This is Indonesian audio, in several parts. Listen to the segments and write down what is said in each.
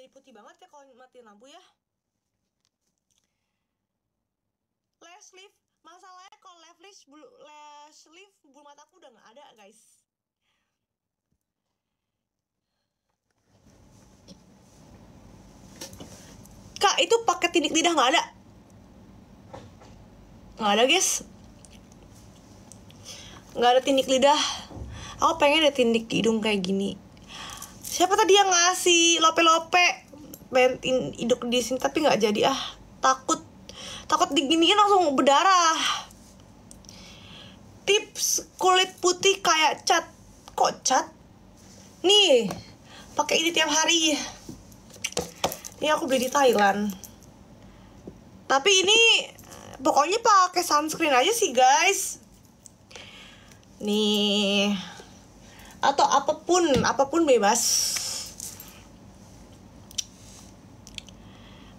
jadi putih banget ya kalau mati lampu ya lash lift masalahnya kalau lash lift bulu lash lift bulu mataku udah nggak ada guys kak itu paket tindik lidah nggak ada nggak ada guys nggak ada tindik lidah aku pengen ada tindik hidung kayak gini siapa tadi yang ngasih lope-lope bentin hidup di sini tapi nggak jadi ah takut takut diginiin langsung berdarah tips kulit putih kayak cat kok cat nih pakai ini tiap hari ini aku beli di Thailand tapi ini pokoknya pakai sunscreen aja sih guys nih atau apapun apapun bebas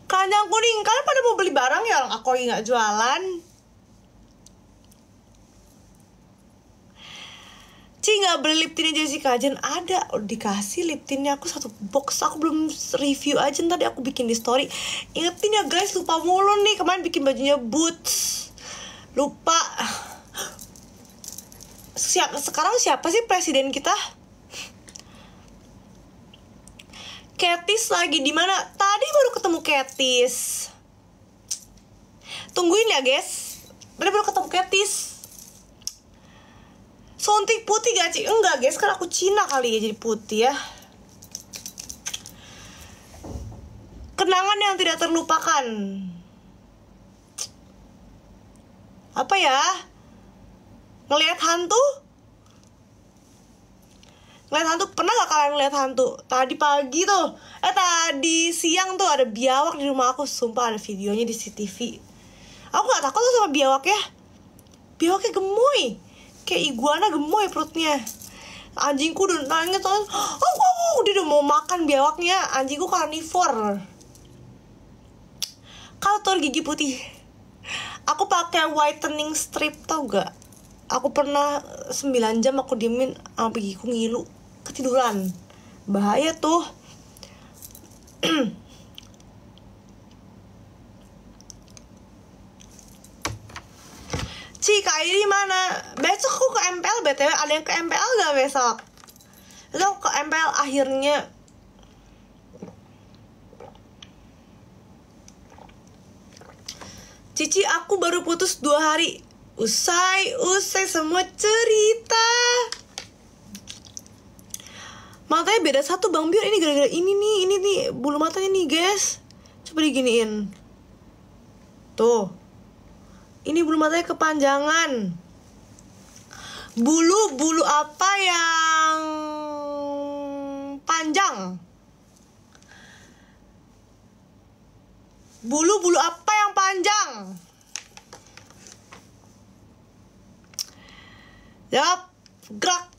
kandang kuning kalian pada mau beli barang ya orang aku nggak jualan Ci nggak beli lip tintnya Jessica Jen ada oh, dikasih lip tintnya aku satu box aku belum review aja tadi aku bikin di story ingetin ya guys lupa mulu nih kemarin bikin bajunya boots lupa siap sekarang siapa sih presiden kita? Ketis lagi di mana? Tadi baru ketemu Ketis. Tungguin ya, guys. Tadi baru ketemu Ketis. Suntik putih gak sih? Enggak, guys. karena aku Cina kali ya jadi putih ya. Kenangan yang tidak terlupakan. Apa ya? ngelihat hantu ngelihat hantu pernah gak kalian ngelihat hantu tadi pagi tuh eh tadi siang tuh ada biawak di rumah aku sumpah ada videonya di CCTV aku gak takut tuh sama biawak ya biawaknya gemoy kayak iguana gemoy perutnya anjingku udah nangis tuh, oh, oh, oh, dia udah mau makan biawaknya anjingku karnivor tuh gigi putih aku pakai whitening strip tau gak aku pernah 9 jam aku diemin sama gigiku ngilu ketiduran bahaya tuh Ci, Kak mana? Besok aku ke MPL BTW, ada yang ke MPL gak besok? Lo ke MPL akhirnya Cici, aku baru putus dua hari Usai, usai semua cerita. Matanya beda satu Bang biar ini gara-gara ini nih, ini nih bulu matanya nih, guys. Coba diginiin. Tuh. Ini bulu matanya kepanjangan. Bulu-bulu apa yang panjang? Bulu-bulu apa yang panjang? Yap, gerak.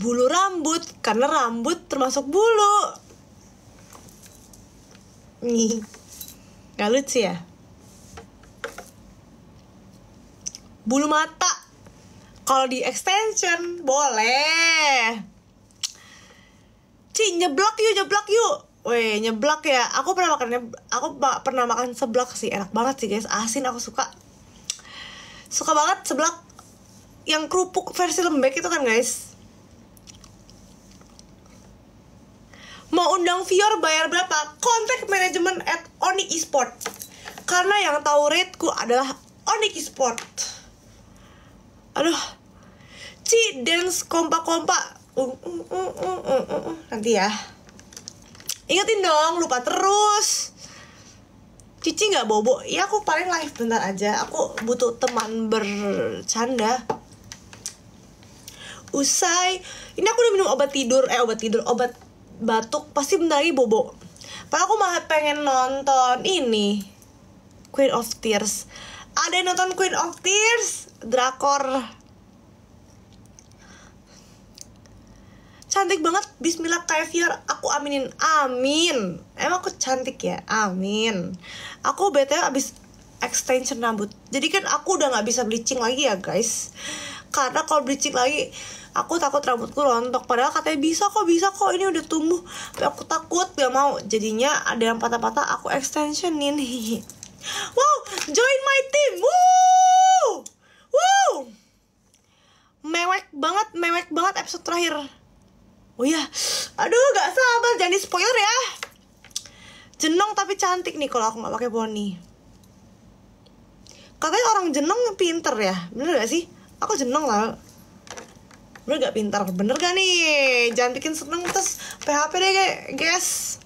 Bulu rambut, karena rambut termasuk bulu. Nih, gak lucu ya? Bulu mata, kalau di extension boleh. Ci, nyeblok yuk, nyeblok yuk. Weh, nyeblak ya. Aku pernah makan aku pernah makan seblak sih. Enak banget sih, guys. Asin aku suka. Suka banget seblak yang kerupuk versi lembek itu kan, guys. Mau undang Vior bayar berapa? Kontak manajemen at Oni Esport. Karena yang tahu rateku adalah Oni Esport. Aduh. Ci dance kompak kompak. Uh, uh, uh, uh, uh, uh, uh. Nanti ya. Ingetin dong, lupa terus. Cici nggak bobo, ya aku paling live bentar aja. Aku butuh teman bercanda. Usai, ini aku udah minum obat tidur, eh obat tidur, obat batuk, pasti bentar lagi bobo. Padahal aku malah pengen nonton ini, Queen of Tears. Ada yang nonton Queen of Tears? Drakor cantik banget Bismillah caviar aku aminin amin emang aku cantik ya amin aku btw abis extension rambut jadi kan aku udah nggak bisa bleaching lagi ya guys karena kalau bleaching lagi aku takut rambutku rontok padahal katanya bisa kok bisa kok ini udah tumbuh tapi aku takut gak mau jadinya ada yang patah-patah aku extensionin wow join my team wow wow mewek banget mewek banget episode terakhir Oh iya. ya, aduh gak sabar Jadi spoiler ya. Jenong tapi cantik nih kalau aku nggak pakai poni. Katanya orang jenong pinter ya, bener gak sih? Aku jenong lah. Bener gak pintar? Bener gak nih? Jangan bikin seneng terus PHP deh guys.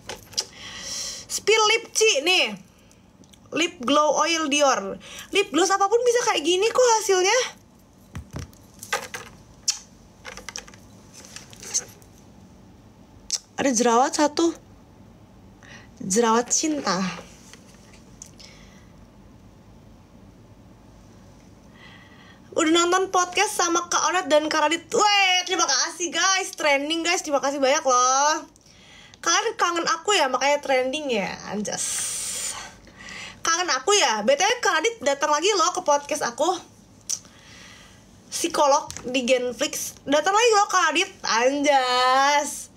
Spill lip ci nih. Lip glow oil Dior. Lip gloss apapun bisa kayak gini kok hasilnya. ada jerawat satu jerawat cinta udah nonton podcast sama Kak Onet dan Kak Radit Weh, terima kasih guys, trending guys, terima kasih banyak loh Kalian kangen aku ya, makanya trending ya, anjas Kangen aku ya, BTW Kak Radit datang lagi loh ke podcast aku Psikolog di Genflix Datang lagi loh Kak Radit, anjas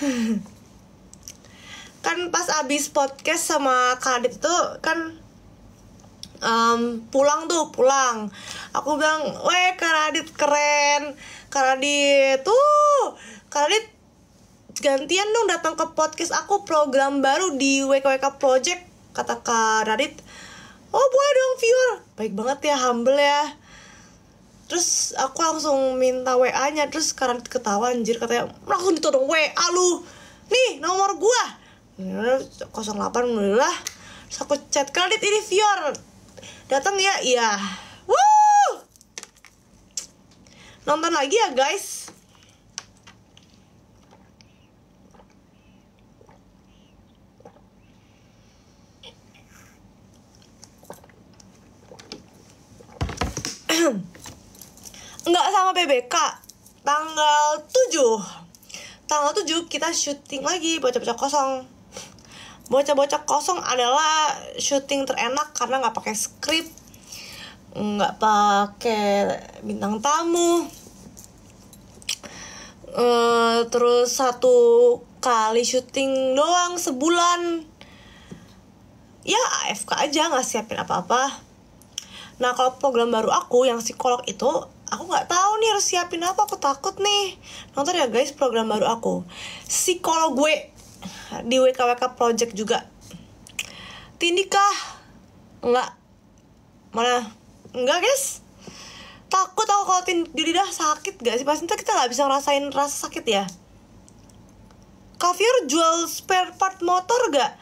kan pas abis podcast sama Kadit itu kan um, pulang tuh pulang aku bilang weh Kadit keren Kadit tuh Kadit gantian dong datang ke podcast aku program baru di WKWK Project kata Radit oh boleh dong viewer baik banget ya humble ya terus aku langsung minta WA nya terus karena ketawa anjir katanya langsung ditodong WA lu nih nomor gua 08 lah terus aku chat kredit ini Fior datang ya iya nonton lagi ya guys Ahem. nggak sama PBK tanggal 7 tanggal 7 kita syuting lagi bocah-bocah kosong bocah-bocah kosong adalah syuting terenak karena nggak pakai skrip nggak pakai bintang tamu e, terus satu kali syuting doang sebulan ya AFK aja nggak siapin apa-apa nah kalau program baru aku yang psikolog itu aku nggak tahu nih harus siapin apa aku takut nih nonton ya guys program baru aku psikolog gue di WKWK project juga tindikah nggak mana nggak guys takut aku kalau tindik dah sakit gak sih pasti kita nggak bisa ngerasain rasa sakit ya Kavir jual spare part motor gak?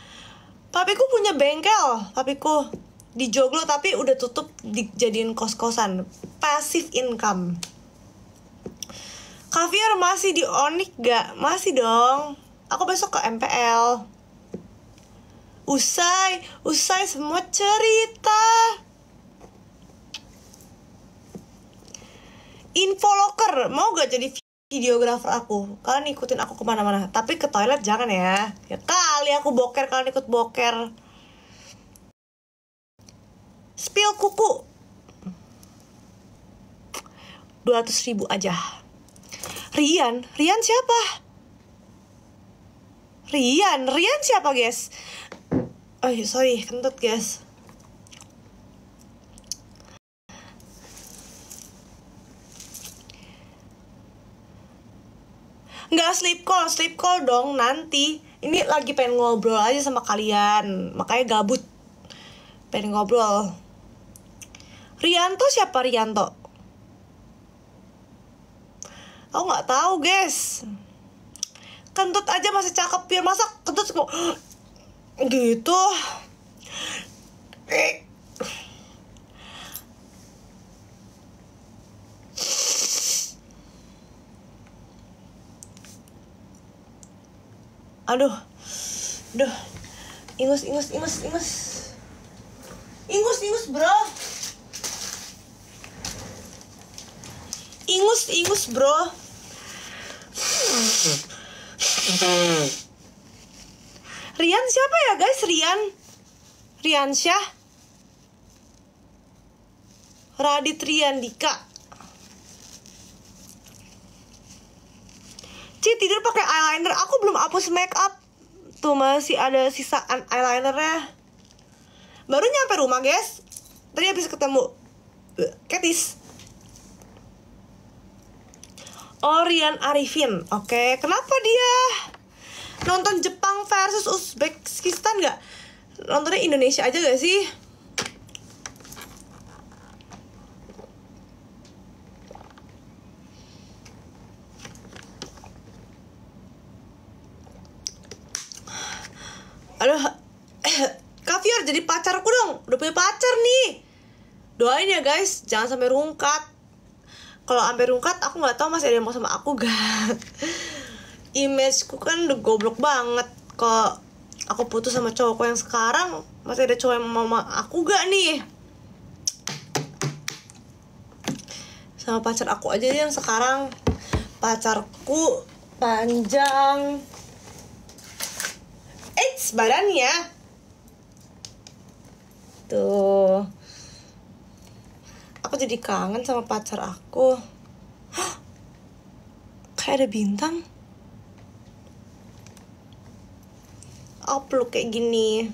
Papiku punya bengkel, Tapi papiku di joglo tapi udah tutup dijadiin kos-kosan passive income Kaviar masih di Onik gak? Masih dong. Aku besok ke MPL. Usai, usai semua cerita. Info locker, mau gak jadi videografer aku? Kalian ikutin aku kemana-mana, tapi ke toilet jangan ya. Ya kali aku boker, kalian ikut boker. Spill kuku. 200 ribu aja. Rian, Rian siapa? Rian, Rian siapa guys? Oh iya, sorry, kentut guys. Nggak sleep call, sleep call dong nanti. Ini lagi pengen ngobrol aja sama kalian, makanya gabut. Pengen ngobrol. Rianto siapa Rianto? Aku nggak tahu guys. Kentut aja masih cakep biar masa kentut semua gitu. Eh. Aduh, aduh, ingus, ingus, ingus, ingus, ingus, ingus, bro. ingus ingus bro Rian siapa ya guys Rian Rian Riansyah Radit Rian Dika? Ci tidur pakai eyeliner aku belum hapus make up tuh masih ada sisaan eyelinernya baru nyampe rumah guys tadi habis ketemu eh, Ketis Orion Arifin. Oke, kenapa dia? Nonton Jepang versus Uzbekistan nggak? Nontonnya Indonesia aja gak sih? Aduh, Kaviar jadi pacarku dong. Udah punya pacar nih. Doain ya guys, jangan sampai rungkat kalau ambil rungkat aku nggak tahu masih ada yang mau sama aku gak imageku kan udah goblok banget kok aku putus sama cowokku yang sekarang masih ada cowok yang mau sama aku gak nih sama pacar aku aja yang sekarang pacarku panjang Eits badannya tuh aku jadi kangen sama pacar aku Hah? kayak ada bintang aku peluk kayak gini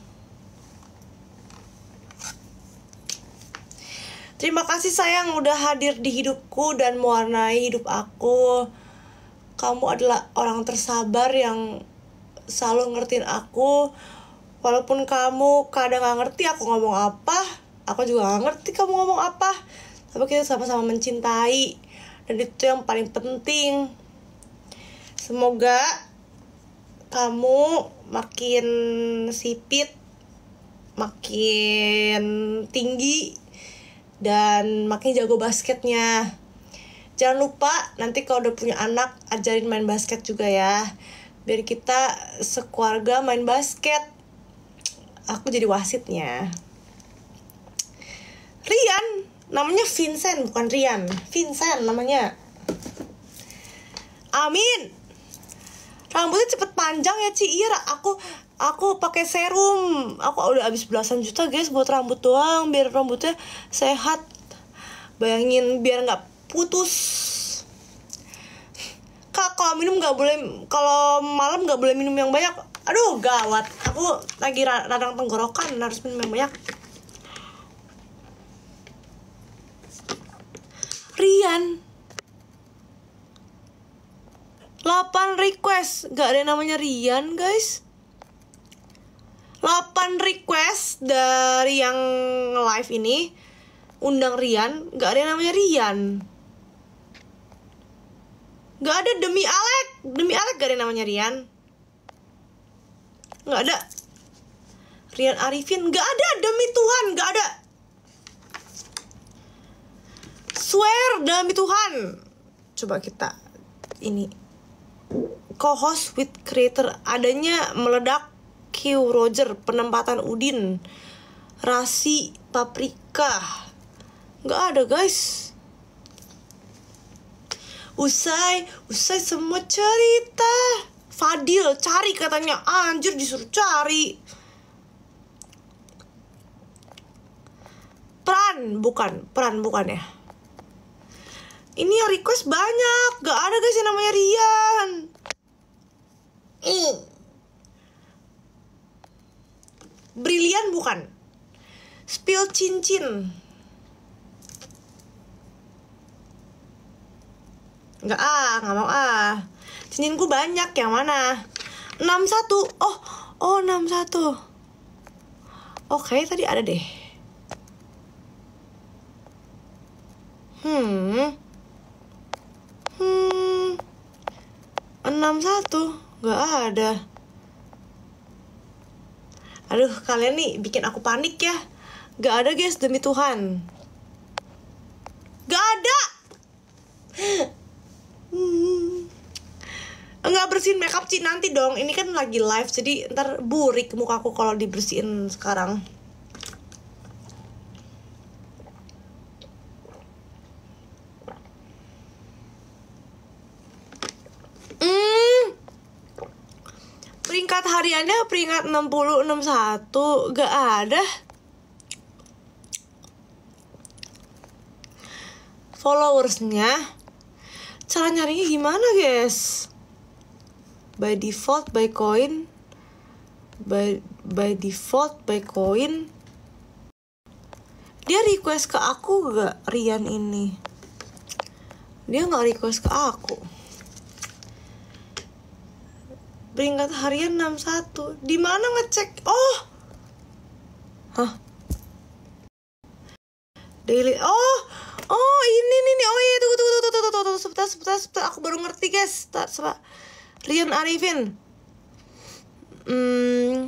Terima kasih sayang udah hadir di hidupku dan mewarnai hidup aku. Kamu adalah orang tersabar yang selalu ngertiin aku. Walaupun kamu kadang gak ngerti aku ngomong apa, aku juga gak ngerti kamu ngomong apa tapi kita sama-sama mencintai dan itu yang paling penting semoga kamu makin sipit makin tinggi dan makin jago basketnya jangan lupa nanti kalau udah punya anak ajarin main basket juga ya biar kita sekeluarga main basket aku jadi wasitnya Rian namanya Vincent bukan Rian Vincent namanya Amin rambutnya cepet panjang ya Ci iya aku aku pakai serum aku udah habis belasan juta guys buat rambut doang biar rambutnya sehat bayangin biar nggak putus kak kalau minum nggak boleh kalau malam nggak boleh minum yang banyak aduh gawat aku lagi radang tenggorokan harus minum yang banyak Rian 8 request Gak ada yang namanya Rian guys 8 request dari yang live ini Undang Rian Gak ada yang namanya Rian Gak ada demi Alek Demi Alek gak ada yang namanya Rian Gak ada Rian Arifin Gak ada demi Tuhan Gak ada swear demi Tuhan coba kita ini co-host with creator adanya meledak Q Roger penempatan Udin Rasi Paprika nggak ada guys usai usai semua cerita Fadil cari katanya anjir disuruh cari peran bukan peran bukan ya ini yang request banyak, gak ada guys yang namanya Rian. Mm. Brilian bukan? Spill cincin. Gak ah, gak mau ah. Cincinku banyak yang mana? 61. Oh, oh 61. Oke, tadi ada deh. Hmm. Hmm, enam satu nggak ada. Aduh, kalian nih bikin aku panik ya. Gak ada guys, demi Tuhan. Gak ada. Hmm. nggak Enggak bersihin makeup sih nanti dong. Ini kan lagi live jadi ntar burik muka aku kalau dibersihin sekarang. Hmm. Peringkat hariannya peringkat 60 61 gak ada. Followersnya cara nyarinya gimana guys by default by coin by by default by coin dia request ke aku gak Rian ini dia nggak request ke aku peringkat harian 61 di mana ngecek oh hah daily oh oh ini nih nih oh iya tunggu tunggu tunggu tunggu tunggu sebentar sebentar sebentar aku baru ngerti guys tak coba Rian Arifin hmm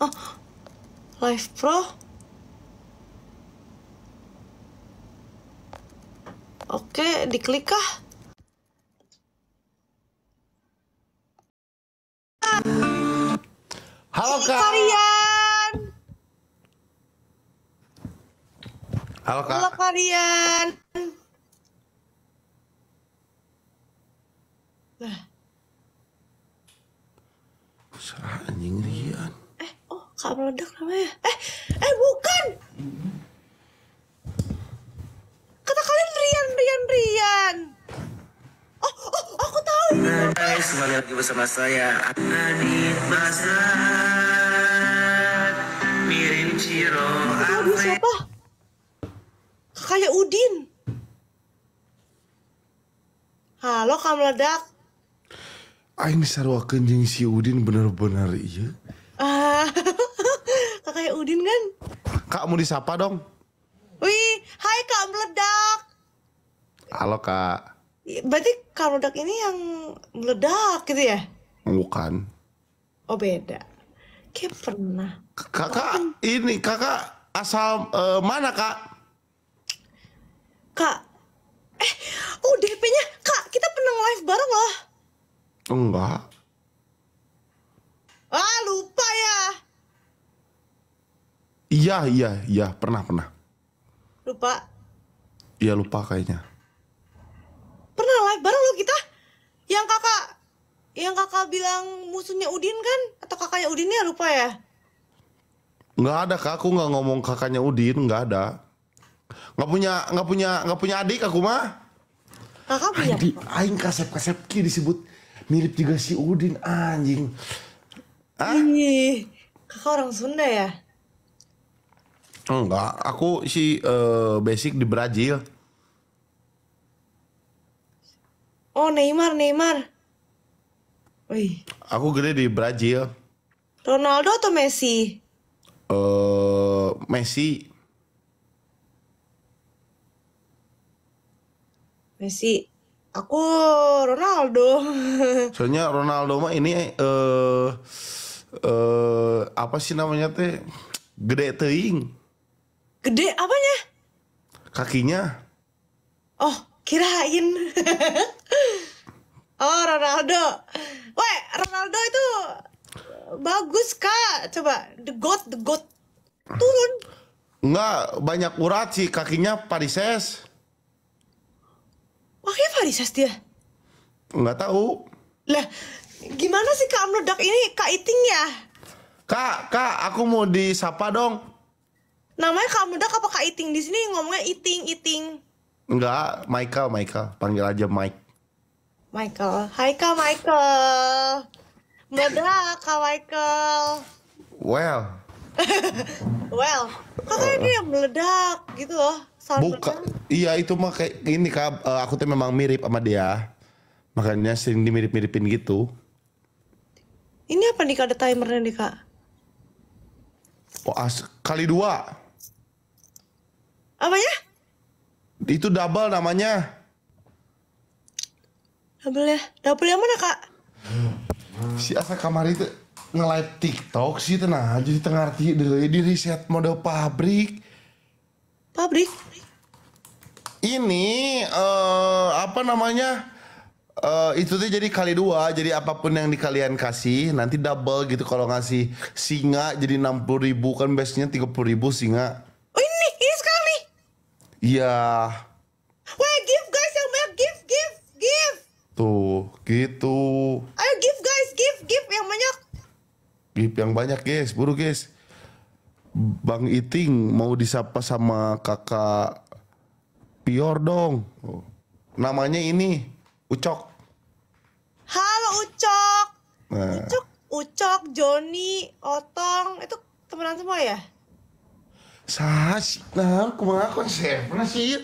oh live pro Oke, diklik kah? Alka. Kalian. Alka. Halo kalian. Nah. Serah anjing Rian. Eh, oh, Kak Meledak namanya. Eh, eh bukan. Kata kalian Rian, Rian, Rian. Oh, oh, aku tahu ini. Hai, kembali lagi bersama saya Anadit Basra. Tahu siapa? kayak Udin. Halo, kamu meledak. Aing disaruakeun jeung si Udin bener-bener iya. Ah, kayak Udin kan? Kak mau disapa dong. Wih, hai Kak Meledak. Halo Kak. Berarti Kak Meledak ini yang meledak gitu ya? Bukan. Oh beda. Kayak pernah. Kakak kan? ini kakak asal uh, mana kak? Kak, eh, oh DP-nya kak kita pernah live bareng loh. Enggak. Ah lupa ya. Iya iya iya pernah pernah. Lupa. Iya lupa kayaknya. Pernah live bareng loh kita, yang kakak yang kakak bilang musuhnya Udin kan? Atau kakaknya Udin ya lupa ya? Nggak ada kak, aku nggak ngomong kakaknya Udin, nggak ada. Nggak punya, nggak punya, nggak punya adik aku mah. Kakak punya. Adi, aing kasep kasep ki disebut mirip juga si Udin anjing. Ah? Ih, kakak orang Sunda ya? Enggak, aku si uh, basic di Brazil. Oh Neymar, Neymar. Wih. Aku gede di Brazil. Ronaldo atau Messi? Eh, uh, Messi. Messi. Aku Ronaldo. Soalnya Ronaldo mah ini eh uh, uh, apa sih namanya teh? Gede teing. Gede apanya? Kakinya. Oh, kirain. oh Ronaldo weh Ronaldo itu eh, bagus kak coba the god the god turun Enggak, banyak urat sih kakinya Parises. Makanya Parises dia? Enggak tahu. Lah, gimana sih Kak Meledak ini Kak Iting ya? Kak, Kak, aku mau disapa dong. Namanya Kak Meledak apa Kak Iting? Di sini ngomongnya Iting, Iting. Enggak, Michael, Michael. Panggil aja Mike. Michael. Hai Kak Michael. Meledak Kak Michael. Well. well. Kakak ini yang meledak gitu loh. Meledak. Iya itu mah kayak ini Kak. Eh, aku tuh memang mirip sama dia. Makanya sering dimirip-miripin gitu. Ini apa nih Kak? Ada timernya nih Kak. Oh, as kali dua. Apa ya? Itu double namanya. Double ya. Double yang mana, Kak? Si asa kamar itu nge-live TikTok sih tenang aja di tengah arti di riset model pabrik. Pabrik? Ini uh, apa namanya? Uh, itu tuh jadi kali dua jadi apapun yang di kalian kasih nanti double gitu kalau ngasih singa jadi enam puluh ribu kan biasanya tiga puluh ribu singa oh ini ini sekali. iya yeah. Tuh, gitu. Ayo give guys, give, give yang banyak. Give yang banyak guys, buru guys. Bang Iting mau disapa sama kakak Pior dong. Namanya ini Ucok. Halo Ucok. Nah. Ucok, Ucok, Joni, Otong, itu temenan semua ya? Sas, nah, kemana konsepnya sih?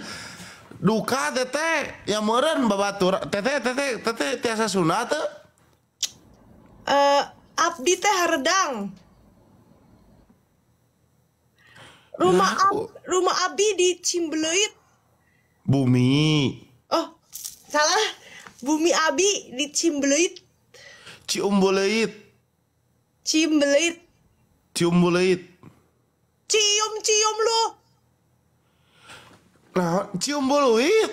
duka tete yang meren babatur tete tete tete tiasa sunat eh uh, abdi teh redang. rumah nah, ab, rumah abdi di cimbeluit bumi oh salah bumi abi di cimbeluit Ciumbeleuit cimbeluit Ciumbeleuit cium cium lu Nah, cium buluit.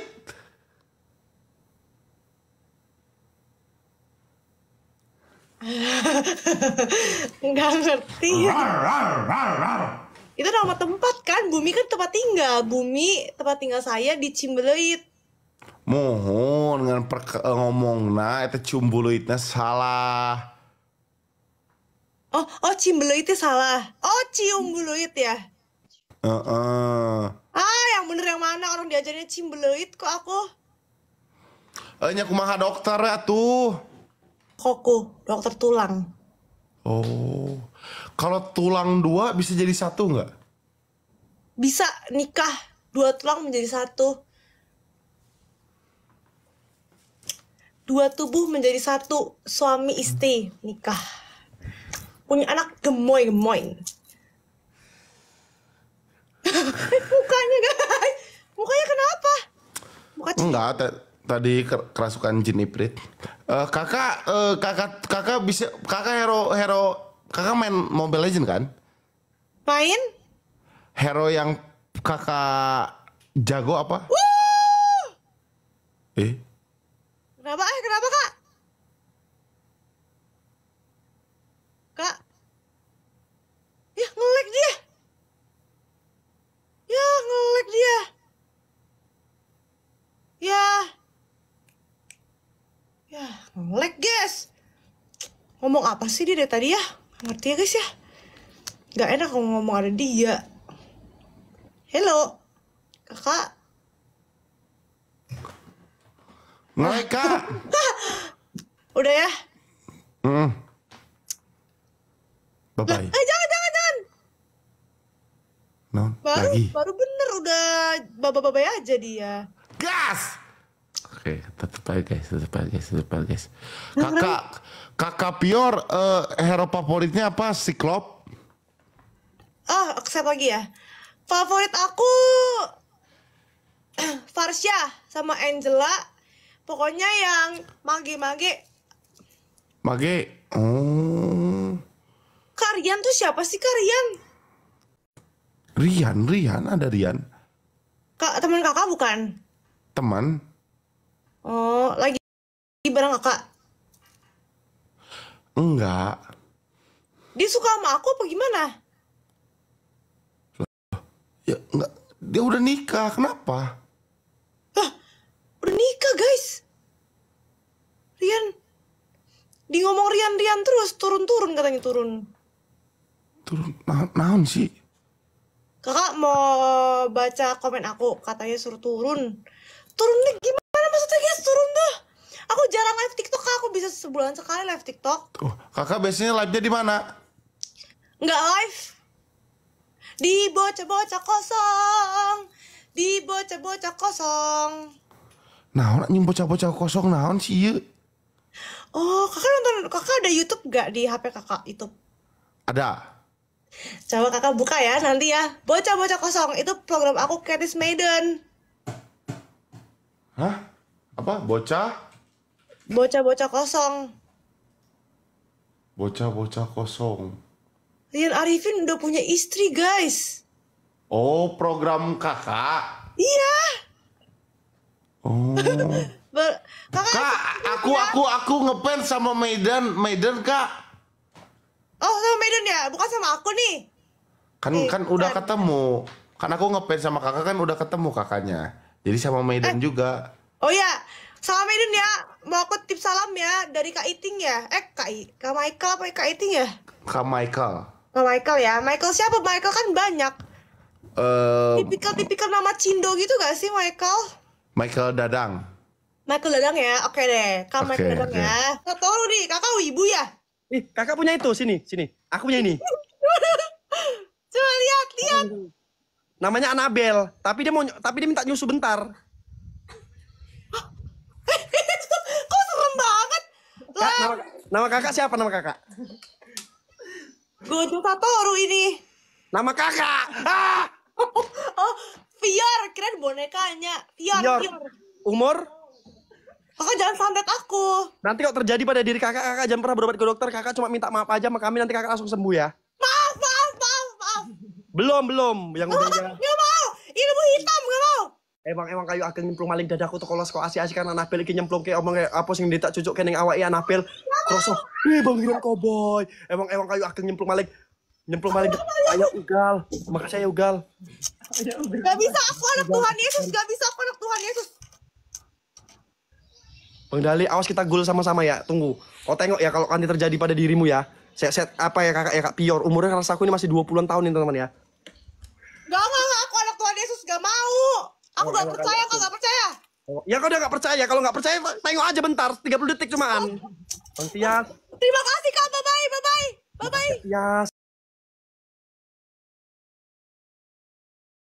Iya. Enggak ngerti. Rar, Itu nama tempat kan? Bumi kan tempat tinggal. Bumi tempat tinggal saya di Cimbeluit. Mohon dengan eh, ngomong nah itu cumbuluitnya salah. Oh, oh cimbeluitnya salah. Oh, cium buluit ya. Uh -uh. Ah, yang bener yang mana? Orang diajarnya cimbeleit kok aku. Eh, aku kumaha dokter tuh Koko, dokter tulang. Oh. Kalau tulang dua bisa jadi satu nggak? Bisa nikah dua tulang menjadi satu. Dua tubuh menjadi satu, suami istri nikah. Punya anak gemoy-gemoy. mukanya guys mukanya kenapa Muka enggak tadi kerasukan jin iprit uh, kakak uh, kakak kakak bisa kakak hero hero kakak main mobile legend kan main hero yang kakak jago apa Woo! eh kenapa eh kenapa kak kak ya ngelek dia Ya ngelag dia. Ya. Ya ngelag guys. Ngomong apa sih dia dari tadi ya? Ngerti ya guys ya? Gak enak kalau ngomong ada dia. Hello. Kakak. mereka ah. Udah ya? Mm. Bye-bye. Eh, jangan, jangan. No, baru, lagi baru bener udah baba-baba aja dia gas oke okay, tetep aja guys tetep aja guys tetep aja guys kakak kakak Pior uh, hero favoritnya apa Cyclop ah oh, aku lagi ya favorit aku Farsya sama Angela pokoknya yang mage-mage mage oh Karian tuh siapa sih Karian Rian, Rian, ada Rian. Kak, teman kakak bukan? Teman? Oh, lagi, lagi bareng kakak? Enggak. Dia suka sama aku apa gimana? Ya, enggak. Dia udah nikah, kenapa? Lah, udah nikah guys. Rian, di ngomong Rian-Rian terus, turun-turun katanya turun. Turun, nah, naon sih? kakak mau baca komen aku katanya suruh turun turun nih gimana maksudnya guys turun tuh aku jarang live tiktok kak. aku bisa sebulan sekali live tiktok uh, kakak biasanya live nya di mana nggak live di bocah-bocah kosong di bocah-bocah kosong nah orang anjing bocah-bocah kosong naon sih yuk. oh kakak nonton kakak ada youtube gak di hp kakak youtube ada Coba kakak buka ya nanti ya. Bocah-bocah kosong itu program aku Katis Maiden. Hah? Apa? Bocah? Bocah-bocah kosong. Bocah-bocah kosong. Rian Arifin udah punya istri guys. Oh program kakak? Iya. Oh. kakak, kak, aku, aku aku aku sama Maiden Maiden kak. Oh sama Medan ya? Bukan sama aku nih. Kan eh, kan udah udah ketemu. Kan aku ngepens sama kakak kan udah ketemu kakaknya. Jadi sama Medan eh. juga. Oh ya, sama Medan ya. Mau aku tip salam ya dari Kak Iting ya. Eh Kak, I Kak Michael apa Kak Iting ya? Kak Michael. Kak Michael ya. Michael siapa? Michael kan banyak. Uh, Tipikal-tipikal nama Cindo gitu gak sih Michael? Michael Dadang. Michael Dadang ya, oke deh. Kak okay, Michael Dadang okay. ya. Kau tahu nih, kakak ibu ya? Ih, kakak punya itu, sini, sini. Aku punya ini. Coba lihat, lihat. Namanya Anabel, tapi dia mau tapi dia minta nyusu bentar. Kok serem banget? Kak, nama, nama kakak siapa nama kakak? Gojo Satoru ini. Nama kakak. Ah! Oh, oh, Fior, keren bonekanya. Fior, Fior. Umur? Kakak jangan santet aku. Nanti kalau terjadi pada diri kakak, kakak jangan pernah berobat ke dokter. Kakak cuma minta maaf aja sama kami, nanti kakak langsung sembuh ya. Maaf, maaf, maaf, maaf. Belum, belum. Yang udah ya. Gak mau, ilmu hitam gak mau. Emang emang kayu akan nyemplung maling dadaku tuh kalau sekolah asyik-asyik karena Nabil iki nyemplung kayak omong kayak apa sih yang ditak cucuk kening awak ya Nabil. Kroso, oh, eh bangiran koboi. Emang emang kayu akan nyemplung maling nyemplung maling. Ayo ugal, makasih ayo ya, ugal. Gak bisa aku anak Tuhan Yesus, gak bisa aku anak Tuhan Yesus. Bang Dali, awas kita gul sama-sama ya. Tunggu. Kau oh, tengok ya kalau nanti terjadi pada dirimu ya. Set, set apa ya kakak ya kak Pior umurnya rasa aku ini masih 20-an tahun nih teman-teman ya. Gak, gak, gak, aku anak Tuhan Yesus gak mau. Aku oh, gak percaya, kau gak percaya. Oh, ya kau udah gak percaya, kalau gak percaya tengok aja bentar, 30 detik cuman. Oh. Bang Tias. Terima kasih kak, bye-bye, bye-bye, bye-bye.